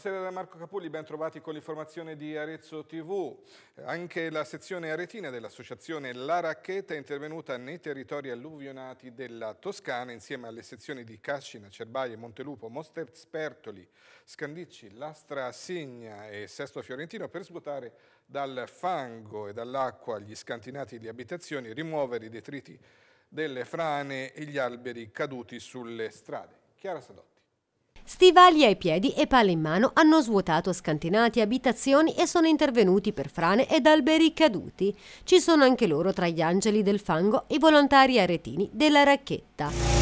Buonasera da Marco Capulli, ben trovati con l'informazione di Arezzo TV. Anche la sezione aretina dell'associazione La Racchetta è intervenuta nei territori alluvionati della Toscana insieme alle sezioni di Cascina, Cerbaie, Montelupo, Montespertoli, Scandicci, Lastra Signa e Sesto Fiorentino per svuotare dal fango e dall'acqua gli scantinati di abitazioni, rimuovere i detriti delle frane e gli alberi caduti sulle strade. Chiara Sadotti. Stivali ai piedi e pale in mano hanno svuotato scantinati abitazioni e sono intervenuti per frane ed alberi caduti. Ci sono anche loro tra gli angeli del fango i volontari aretini della racchetta.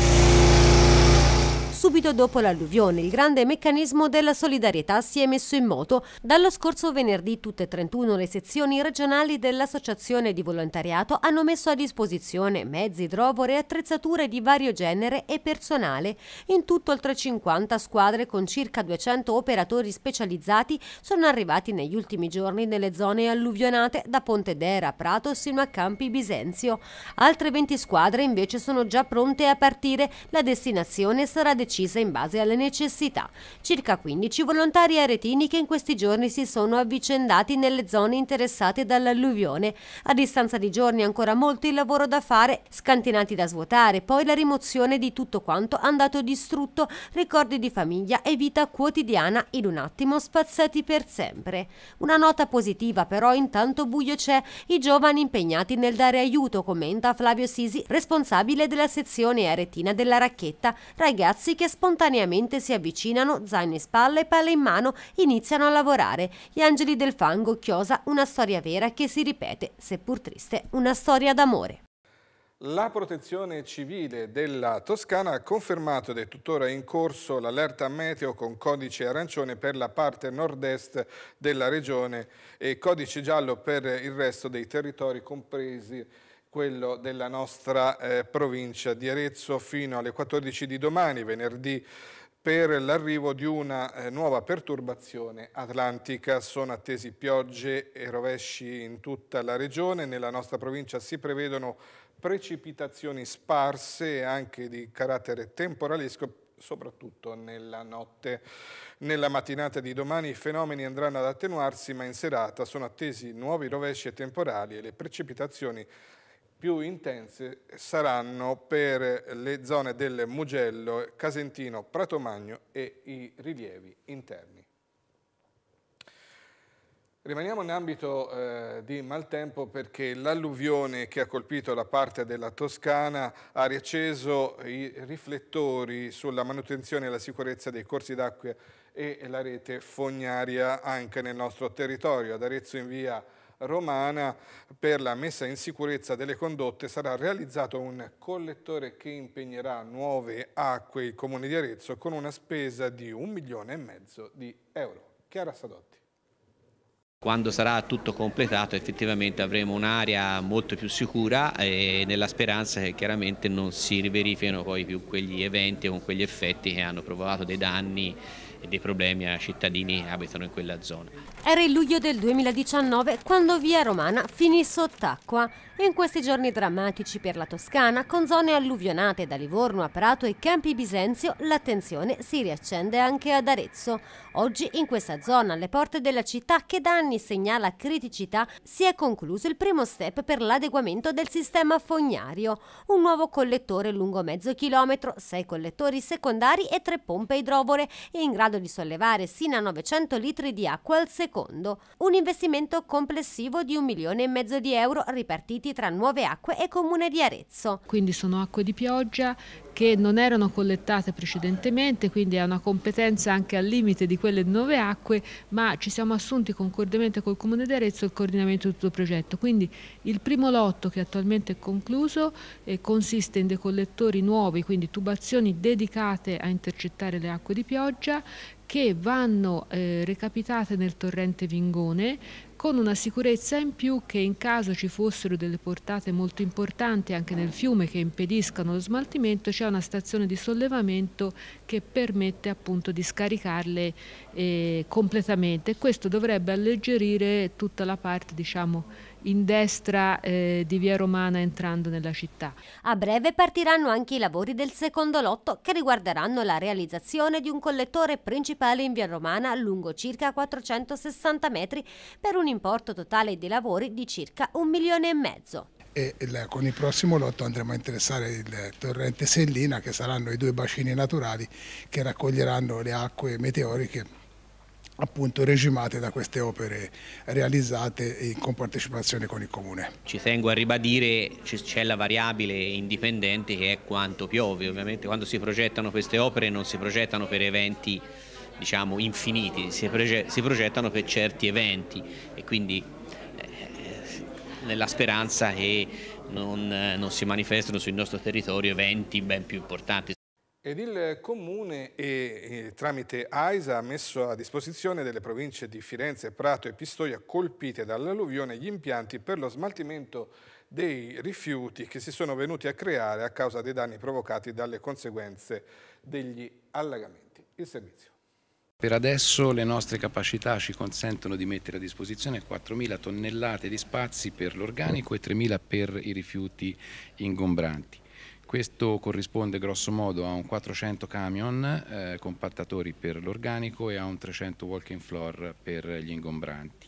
Subito dopo l'alluvione, il grande meccanismo della solidarietà si è messo in moto. Dallo scorso venerdì tutte e 31 le sezioni regionali dell'Associazione di Volontariato hanno messo a disposizione mezzi, drovore, attrezzature di vario genere e personale. In tutto oltre 50 squadre con circa 200 operatori specializzati sono arrivati negli ultimi giorni nelle zone alluvionate da Pontedera a Prato sino a Campi Bisenzio. Altre 20 squadre invece sono già pronte a partire. La destinazione sarà decisa precisa in base alle necessità. Circa 15 volontari aretini che in questi giorni si sono avvicendati nelle zone interessate dall'alluvione. A distanza di giorni ancora molto il lavoro da fare, scantinati da svuotare, poi la rimozione di tutto quanto andato distrutto, ricordi di famiglia e vita quotidiana in un attimo spazzati per sempre. Una nota positiva però intanto buio c'è, i giovani impegnati nel dare aiuto, commenta Flavio Sisi, responsabile della sezione aretina della racchetta, ragazzi che spontaneamente si avvicinano, zaino in spalla e palle in mano, iniziano a lavorare. Gli angeli del fango chiosa una storia vera che si ripete, seppur triste, una storia d'amore. La protezione civile della Toscana ha confermato ed è tuttora in corso l'allerta meteo con codice arancione per la parte nord-est della regione e codice giallo per il resto dei territori compresi quello della nostra eh, provincia di Arezzo fino alle 14 di domani, venerdì per l'arrivo di una eh, nuova perturbazione atlantica. Sono attesi piogge e rovesci in tutta la regione. Nella nostra provincia si prevedono precipitazioni sparse anche di carattere temporalesco soprattutto nella notte. Nella mattinata di domani i fenomeni andranno ad attenuarsi, ma in serata sono attesi nuovi rovesci e temporali e le precipitazioni più intense saranno per le zone del Mugello, Casentino, Pratomagno e i rilievi interni. Rimaniamo in ambito eh, di maltempo perché l'alluvione che ha colpito la parte della Toscana ha riacceso i riflettori sulla manutenzione e la sicurezza dei corsi d'acqua e la rete fognaria anche nel nostro territorio. Ad Arezzo in via romana per la messa in sicurezza delle condotte sarà realizzato un collettore che impegnerà nuove acque il Comune di Arezzo con una spesa di un milione e mezzo di euro. Chiara Sadotti quando sarà tutto completato effettivamente avremo un'area molto più sicura e nella speranza che chiaramente non si riverifichino poi più quegli eventi con quegli effetti che hanno provocato dei danni e dei problemi ai cittadini che abitano in quella zona. Era il luglio del 2019 quando Via Romana finì sott'acqua. In questi giorni drammatici per la Toscana, con zone alluvionate da Livorno a Prato e Campi Bisenzio, l'attenzione si riaccende anche ad Arezzo. Oggi in questa zona, alle porte della città, che da anni Salvini segnala criticità, si è concluso il primo step per l'adeguamento del sistema fognario. Un nuovo collettore lungo mezzo chilometro, sei collettori secondari e tre pompe idrovore in grado di sollevare sino a 900 litri di acqua al secondo. Un investimento complessivo di un milione e mezzo di euro ripartiti tra Nuove Acque e Comune di Arezzo. Quindi sono acque di pioggia che non erano collettate precedentemente, quindi è una competenza anche al limite di quelle Nuove Acque, ma ci siamo assunti concordemente col Comune di Arezzo il coordinamento di tutto il progetto. Quindi il primo lotto che attualmente è concluso eh, consiste in dei collettori nuovi, quindi tubazioni dedicate a intercettare le acque di pioggia che vanno eh, recapitate nel torrente Vingone con una sicurezza in più che in caso ci fossero delle portate molto importanti anche nel fiume che impediscano lo smaltimento c'è una stazione di sollevamento che permette appunto di scaricarle eh, completamente questo dovrebbe alleggerire tutta la parte diciamo in destra eh, di Via Romana entrando nella città. A breve partiranno anche i lavori del secondo lotto che riguarderanno la realizzazione di un collettore principale in Via Romana lungo circa 460 metri per un importo totale di lavori di circa un milione e mezzo. E con il prossimo lotto andremo a interessare il torrente Sellina che saranno i due bacini naturali che raccoglieranno le acque meteoriche appunto regimate da queste opere realizzate in compartecipazione con il Comune. Ci tengo a ribadire c'è la variabile indipendente che è quanto piove, ovviamente quando si progettano queste opere non si progettano per eventi diciamo infiniti, si, progettano per certi eventi e quindi nella eh, speranza che non, non si manifestano sul nostro territorio eventi ben più importanti. Ed il Comune, e, tramite AISA, ha messo a disposizione delle province di Firenze, Prato e Pistoia colpite dall'alluvione gli impianti per lo smaltimento dei rifiuti che si sono venuti a creare a causa dei danni provocati dalle conseguenze degli allagamenti. Il servizio. Per adesso le nostre capacità ci consentono di mettere a disposizione 4.000 tonnellate di spazi per l'organico e 3.000 per i rifiuti ingombranti. Questo corrisponde grosso modo a un 400 camion eh, compattatori per l'organico e a un 300 walking floor per gli ingombranti.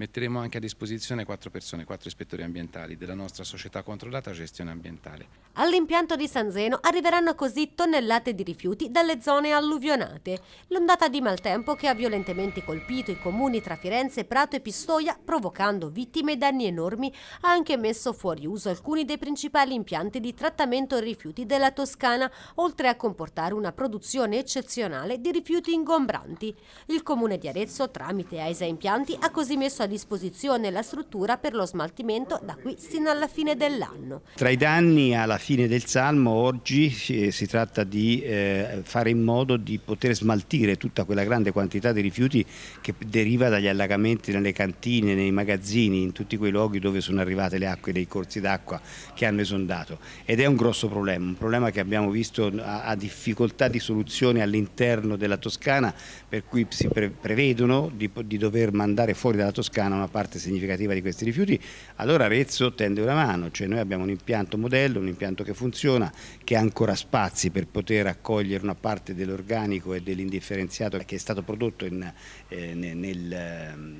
Metteremo anche a disposizione quattro persone, quattro ispettori ambientali della nostra società controllata gestione ambientale. All'impianto di San Zeno arriveranno così tonnellate di rifiuti dalle zone alluvionate. L'ondata di maltempo che ha violentemente colpito i comuni tra Firenze, Prato e Pistoia, provocando vittime e danni enormi, ha anche messo fuori uso alcuni dei principali impianti di trattamento rifiuti della Toscana, oltre a comportare una produzione eccezionale di rifiuti ingombranti. Il comune di Arezzo, tramite AESA Impianti, ha così messo a disposizione la struttura per lo smaltimento da qui sino alla fine dell'anno. Tra i danni alla fine del Salmo oggi si tratta di eh, fare in modo di poter smaltire tutta quella grande quantità di rifiuti che deriva dagli allagamenti nelle cantine, nei magazzini, in tutti quei luoghi dove sono arrivate le acque dei corsi d'acqua che hanno esondato ed è un grosso problema, un problema che abbiamo visto a difficoltà di soluzione all'interno della Toscana per cui si prevedono di, di dover mandare fuori dalla Toscana Toscana una parte significativa di questi rifiuti, allora Arezzo tende una mano, cioè noi abbiamo un impianto modello, un impianto che funziona, che ha ancora spazi per poter accogliere una parte dell'organico e dell'indifferenziato che è stato prodotto in, eh, nel, ehm,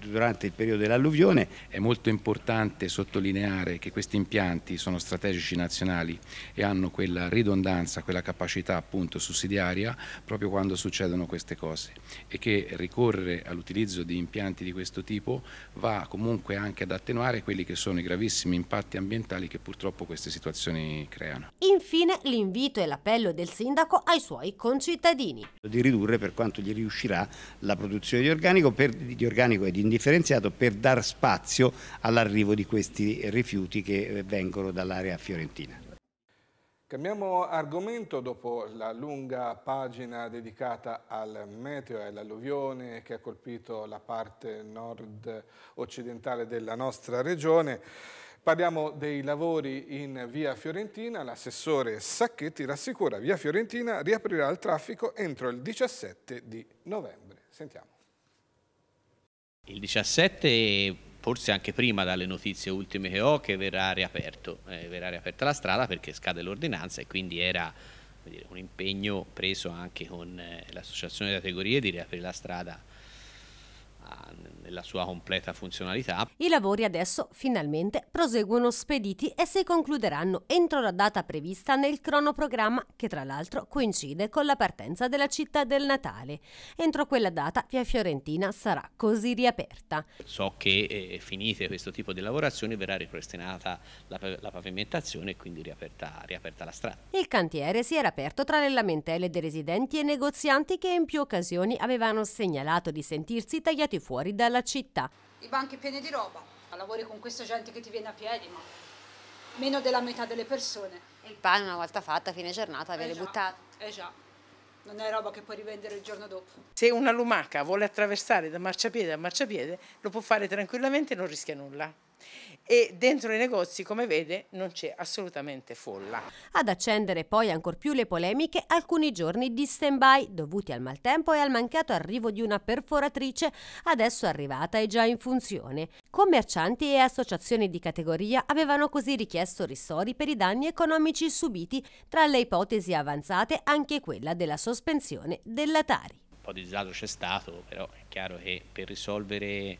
durante il periodo dell'alluvione. È molto importante sottolineare che questi impianti sono strategici nazionali e hanno quella ridondanza, quella capacità appunto sussidiaria proprio quando succedono queste cose e che ricorrere all'utilizzo di impianti di questo tipo tipo va comunque anche ad attenuare quelli che sono i gravissimi impatti ambientali che purtroppo queste situazioni creano. Infine l'invito e l'appello del sindaco ai suoi concittadini. Di ridurre per quanto gli riuscirà la produzione di organico, per, di organico ed indifferenziato per dar spazio all'arrivo di questi rifiuti che eh, vengono dall'area fiorentina. Cambiamo argomento dopo la lunga pagina dedicata al meteo e all'alluvione che ha colpito la parte nord-occidentale della nostra regione. Parliamo dei lavori in via Fiorentina, l'assessore Sacchetti rassicura via Fiorentina riaprirà il traffico entro il 17 di novembre. Sentiamo. Il 17 forse anche prima dalle notizie ultime che ho, che verrà, riaperto, eh, verrà riaperta la strada perché scade l'ordinanza e quindi era dire, un impegno preso anche con eh, l'associazione di categorie di riaprire la strada nella sua completa funzionalità. I lavori adesso finalmente proseguono spediti e si concluderanno entro la data prevista nel cronoprogramma che tra l'altro coincide con la partenza della città del Natale. Entro quella data Via Fiorentina sarà così riaperta. So che eh, finite questo tipo di lavorazioni verrà ripristinata la, la pavimentazione e quindi riaperta, riaperta la strada. Il cantiere si era aperto tra le lamentele dei residenti e negozianti che in più occasioni avevano segnalato di sentirsi tagliati anche fuori dalla città. I banchi pieni di roba, lavori con questa gente che ti viene a piedi, ma meno della metà delle persone. il pane una volta fatta, a fine giornata, viene eh buttato. Eh già, non è roba che puoi rivendere il giorno dopo. Se una lumaca vuole attraversare da marciapiede a marciapiede, lo può fare tranquillamente e non rischia nulla e dentro i negozi, come vede, non c'è assolutamente folla. Ad accendere poi ancor più le polemiche alcuni giorni di stand-by dovuti al maltempo e al mancato arrivo di una perforatrice adesso arrivata e già in funzione. Commercianti e associazioni di categoria avevano così richiesto ristori per i danni economici subiti, tra le ipotesi avanzate anche quella della sospensione della Tari. Un po' di disagio c'è stato, però è chiaro che per risolvere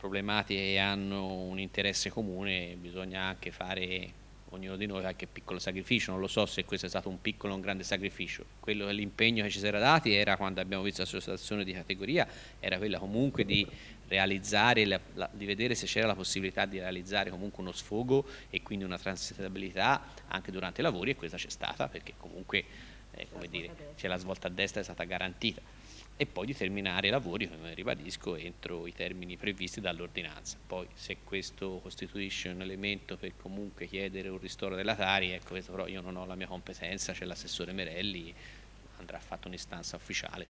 problematiche hanno un interesse comune bisogna anche fare ognuno di noi qualche piccolo sacrificio, non lo so se questo è stato un piccolo o un grande sacrificio, quello è l'impegno che ci si era dati era quando abbiamo visto la situazione di categoria, era quella comunque di realizzare, la, la, di vedere se c'era la possibilità di realizzare comunque uno sfogo e quindi una transitabilità anche durante i lavori e questa c'è stata perché comunque eh, come dire, c'è la svolta a destra è stata garantita e poi di terminare i lavori, come ribadisco, entro i termini previsti dall'ordinanza. Poi se questo costituisce un elemento per comunque chiedere un ristoro della Tari, ecco questo però io non ho la mia competenza, c'è l'assessore Merelli, andrà fatta un'istanza ufficiale.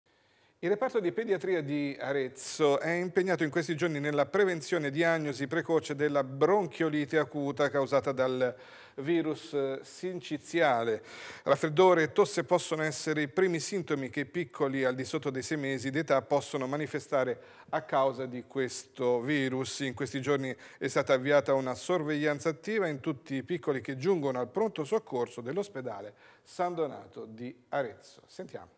Il reparto di pediatria di Arezzo è impegnato in questi giorni nella prevenzione e diagnosi precoce della bronchiolite acuta causata dal virus eh, sinciziale. Raffreddore e tosse possono essere i primi sintomi che i piccoli al di sotto dei sei mesi d'età possono manifestare a causa di questo virus. In questi giorni è stata avviata una sorveglianza attiva in tutti i piccoli che giungono al pronto soccorso dell'ospedale San Donato di Arezzo. Sentiamo.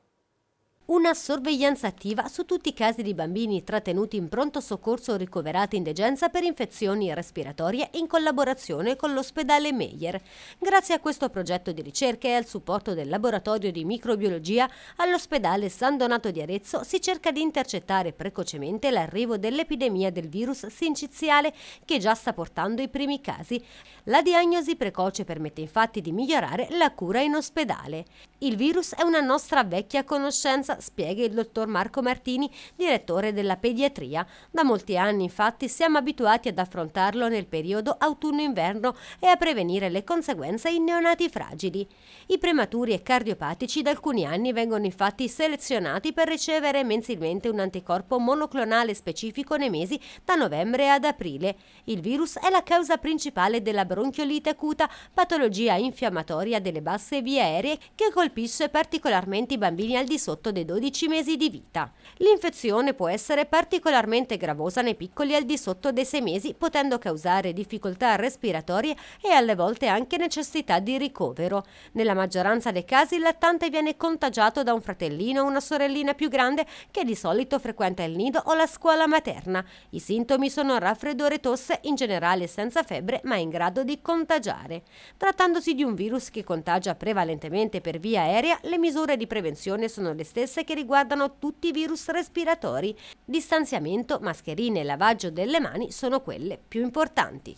Una sorveglianza attiva su tutti i casi di bambini trattenuti in pronto soccorso o ricoverati in degenza per infezioni respiratorie in collaborazione con l'ospedale Meyer. Grazie a questo progetto di ricerca e al supporto del laboratorio di microbiologia all'ospedale San Donato di Arezzo si cerca di intercettare precocemente l'arrivo dell'epidemia del virus sinciziale che già sta portando i primi casi. La diagnosi precoce permette infatti di migliorare la cura in ospedale. Il virus è una nostra vecchia conoscenza urgenza, spiega il dottor Marco Martini, direttore della pediatria. Da molti anni infatti siamo abituati ad affrontarlo nel periodo autunno-inverno e a prevenire le conseguenze in neonati fragili. I prematuri e cardiopatici da alcuni anni vengono infatti selezionati per ricevere mensilmente un anticorpo monoclonale specifico nei mesi da novembre ad aprile. Il virus è la causa principale della bronchiolite acuta, patologia infiammatoria delle basse vie aeree che colpisce particolarmente i bambini al di sotto dei dai 12 mesi di vita. L'infezione può essere particolarmente gravosa nei piccoli al di sotto dei 6 mesi, potendo causare difficoltà respiratorie e alle volte anche necessità di ricovero. Nella maggioranza dei casi il lattante viene contagiato da un fratellino o una sorellina più grande che di solito frequenta il nido o la scuola materna. I sintomi sono raffreddore e tosse, in generale senza febbre, ma in grado di contagiare. Trattandosi di un virus che contagia prevalentemente per via aerea, le misure di prevenzione sono le stesse stesse che riguardano tutti i virus respiratori. Distanziamento, mascherine e lavaggio delle mani sono quelle più importanti.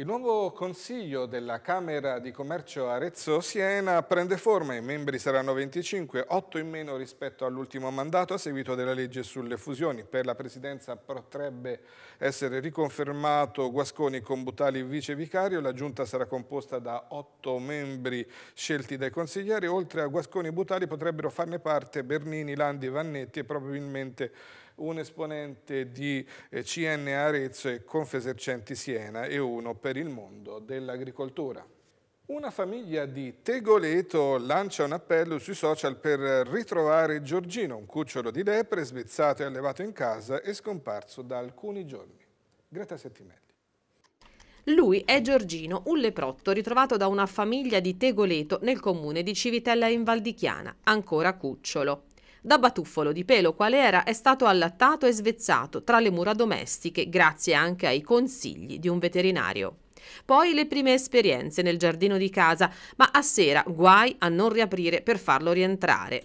Il nuovo consiglio della Camera di Commercio Arezzo-Siena prende forma, i membri saranno 25, 8 in meno rispetto all'ultimo mandato a seguito della legge sulle fusioni. Per la presidenza potrebbe essere riconfermato Guasconi con Butali vice vicario, la giunta sarà composta da 8 membri scelti dai consiglieri, oltre a Guasconi e Butali potrebbero farne parte Bernini, Landi, Vannetti e probabilmente un esponente di eh, CN Arezzo e Confesercenti Siena e uno per il mondo dell'agricoltura. Una famiglia di Tegoleto lancia un appello sui social per ritrovare Giorgino, un cucciolo di lepre svezzato e allevato in casa e scomparso da alcuni giorni. Greta Settimelli. Lui è Giorgino, un leprotto ritrovato da una famiglia di Tegoleto nel comune di Civitella in Valdichiana, ancora cucciolo. Da batuffolo di pelo qual era è stato allattato e svezzato tra le mura domestiche grazie anche ai consigli di un veterinario. Poi le prime esperienze nel giardino di casa, ma a sera guai a non riaprire per farlo rientrare.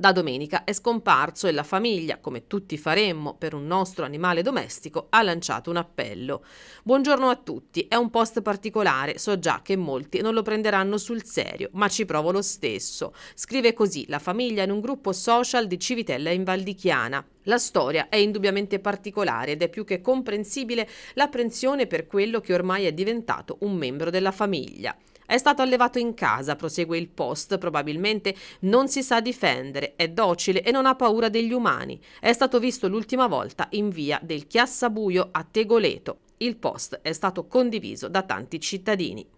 Da domenica è scomparso e la famiglia, come tutti faremmo per un nostro animale domestico, ha lanciato un appello. Buongiorno a tutti, è un post particolare, so già che molti non lo prenderanno sul serio, ma ci provo lo stesso. Scrive così la famiglia in un gruppo social di Civitella in Valdichiana. La storia è indubbiamente particolare ed è più che comprensibile l'apprensione per quello che ormai è diventato un membro della famiglia. È stato allevato in casa, prosegue il post, probabilmente non si sa difendere, è docile e non ha paura degli umani. È stato visto l'ultima volta in via del Chiassabuio a Tegoleto. Il post è stato condiviso da tanti cittadini.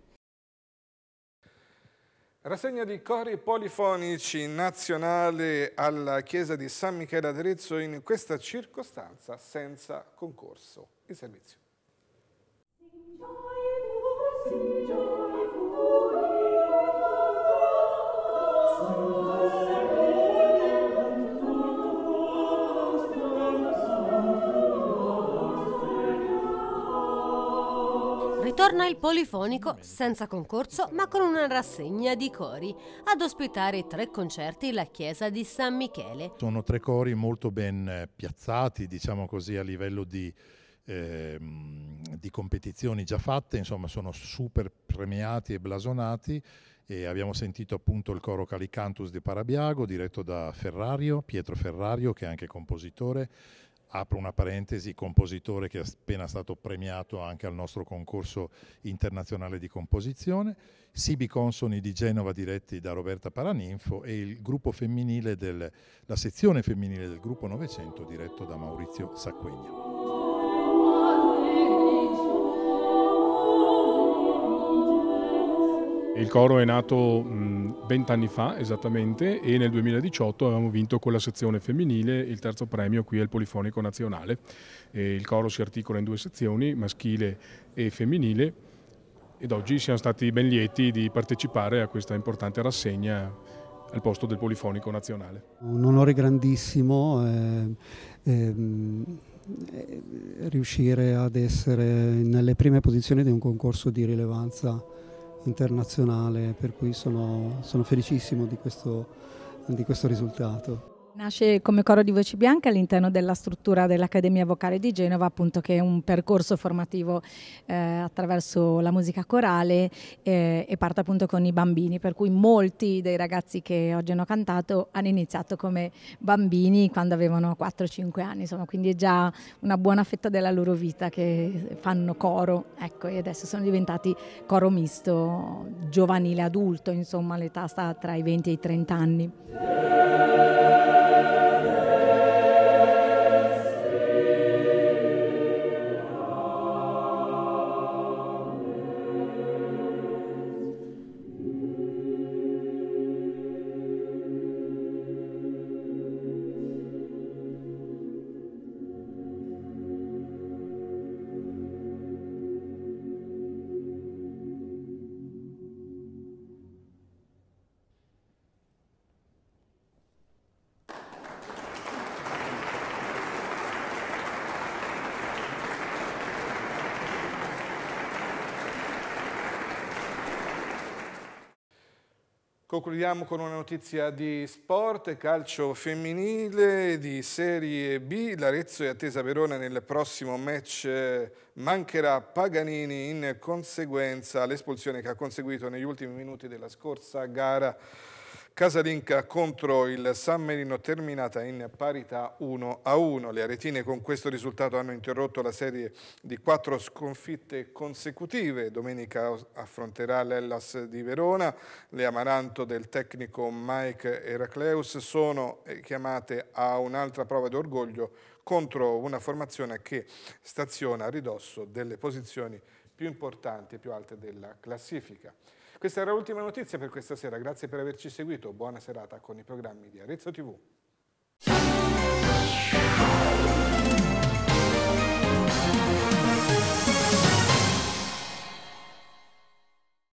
Rassegna di cori polifonici nazionale alla chiesa di San Michele Aderezzo in questa circostanza senza concorso. Il servizio. Sing joy, Ritorna il polifonico, senza concorso ma con una rassegna di cori, ad ospitare tre concerti la chiesa di San Michele. Sono tre cori molto ben eh, piazzati, diciamo così, a livello di, eh, di competizioni già fatte, insomma sono super premiati e blasonati e abbiamo sentito appunto il coro Calicantus di Parabiago diretto da Ferrario, Pietro Ferrario che è anche compositore apro una parentesi, compositore che è appena stato premiato anche al nostro concorso internazionale di composizione, Sibi Consoni di Genova diretti da Roberta Paraninfo e il gruppo femminile del, la sezione femminile del gruppo Novecento diretto da Maurizio Sacquegna. Il coro è nato vent'anni fa esattamente e nel 2018 avevamo vinto con la sezione femminile il terzo premio qui al Polifonico Nazionale. E il coro si articola in due sezioni, maschile e femminile, ed oggi siamo stati ben lieti di partecipare a questa importante rassegna al posto del Polifonico Nazionale. Un onore grandissimo. Eh, ehm eh, riuscire ad essere nelle prime posizioni di un concorso di rilevanza internazionale, per cui sono, sono felicissimo di questo, di questo risultato. Nasce come coro di voci bianche all'interno della struttura dell'Accademia Vocale di Genova, appunto che è un percorso formativo eh, attraverso la musica corale eh, e parte appunto con i bambini, per cui molti dei ragazzi che oggi hanno cantato hanno iniziato come bambini quando avevano 4-5 anni, insomma, quindi è già una buona fetta della loro vita che fanno coro, ecco, e adesso sono diventati coro misto giovanile adulto, insomma, l'età sta tra i 20 e i 30 anni. Concludiamo con una notizia di sport, calcio femminile di Serie B. L'Arezzo è attesa Verona nel prossimo match. Mancherà Paganini in conseguenza all'espulsione che ha conseguito negli ultimi minuti della scorsa gara Casalinca contro il San Merino terminata in parità 1 a 1. Le aretine con questo risultato hanno interrotto la serie di quattro sconfitte consecutive. Domenica affronterà l'Ellas di Verona, le Amaranto del tecnico Mike Heracleus sono eh, chiamate a un'altra prova d'orgoglio contro una formazione che staziona a ridosso delle posizioni più importanti e più alte della classifica. Questa era l'ultima notizia per questa sera, grazie per averci seguito, buona serata con i programmi di Arezzo TV.